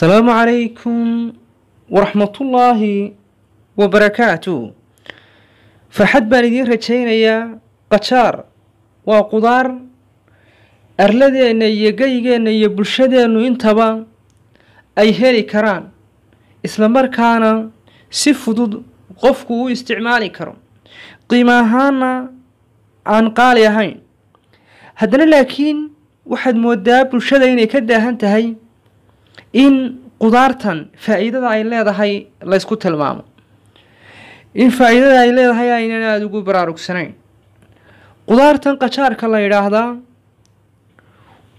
السلام calaykum ورحمة الله وبركاته farxad baan idiin rajaynayaa qajaar waa qudaar arladeenna iyo geygeenna iyo bulshadeennu intaba ay heli karaan isla markaana si fudud qofku u isticmaali karo qiimo ahaanna aan qaali ahayn haddana laakiin waxaad moodaa bulshada inay ka daahan tahay in qudaartan faa-iidada ay leedahay laysku tilmaamo in faa-iidada ay leedahay aynan aada ugu baraarugsanayn qudaartan qajaarka la yidhaahdaa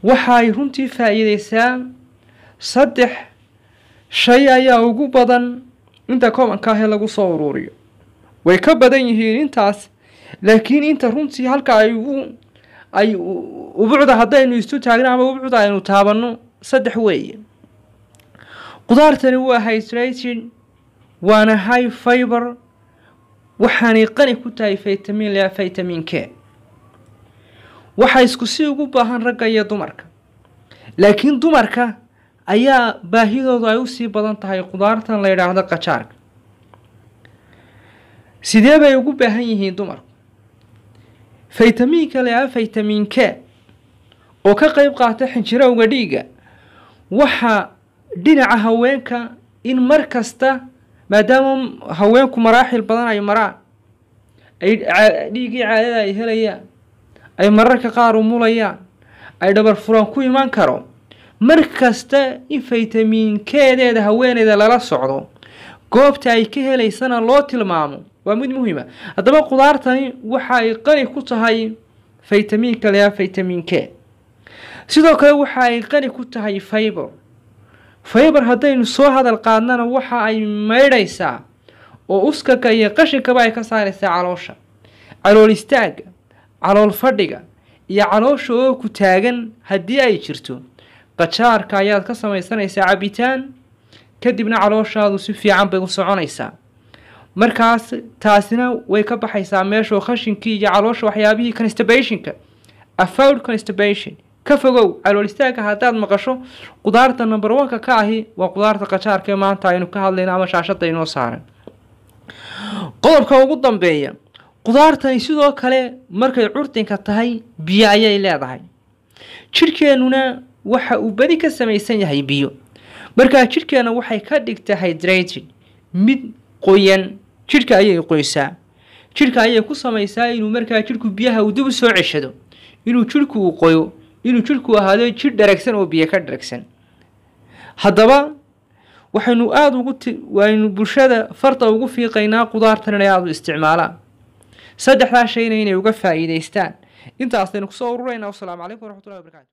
waxa ay runtii faa-iideysaa saddex shay ayaa ugu badan inta kobanka ahee lagu soo uruuriyo way ka badan yihiin intaas laakiin inta runtii halka ay ugu ay ubucda haddaynu istu taagno ama ubucda aynu taabanno saddex weeye qudaartani waa hydratin waana high fiber waxaanay qani ku tahay faytamin lea faytamin k waxaa isku si ugu baahan ragga iyo dumarka laakiin dumarka ayaa baahidoodu ay usii badan tahay qudaartan la yidhaahdo qajaarka sidee bay ugu baahan yihiin dumarku faytamiinka le a faytamin k oo ka qeyb qaata xinjirowga dhiigga waxaa dhinaca haweenka in mar kasta maadaama haweenku maraaxil badan ay maraan ay dhiiggii caadada ay helayaan ay mararka qaar umulayaan ay dhabar furan ku iman karo mar kasta in faytamiin keedeeda haweeneyda lala socdo goobta ay ka helaysana loo tilmaamo waa mid muhima haddaba qudaartani waxa ay qani ku tahay faytamiinka leha faytamiin ke sidoo kale waxa ay qani ku tahay faybo faybar haddaynu soo hadal qaadnana waxa ay maydhaysaa oo uskaka iyo qashinkaba ay ka saaraysaa caloosha calool istaaga calool fadhiga iyo caloosha oo ku taagan haddii ay jirto qajaarka ayaad ka samaysanaysaa cabitaan kadibna calooshaadu si fiican bay u soconaysaa markaas taasina way ka baxaysaa meeshoo khashinkii iyo caloosha waxyaabihii constibationka afoud constibation ka fogow calool istaagga haddaad maqasho qudaarta number oneka ka ahi waa qudaarta qajaarkaee maanta aynu ka hadlayno ama shaashadda inoo saaran qodobka ugu dambeeya qudaartan sidoo kale markay curtinka tahay biyo ayay leedahay jidhkeennuna waxa uu badi ka samaysan yahay biyo markaa jirkeenna waxay ka dhigtaa hydrated mid qoyan jidhka ayay qoysaa jirka ayay ku samaysaa inuu markaa jidhku biyaha uu dib u soo ceshado inuu jirku u qoyo inuu jirhku ahaado jidh dharagsan oo biyo ka dharagsan haddaba waxaynu aada ugu waaynu bulshada farta ugu fiiqaynaa qudaartan inay aada u isticmaalaan saddexdaa shayna inay uga faa'iidaystaan intaasaynu kusoo ururaynaa wasalaamu calaykum waraxmatullahi wabarakaatu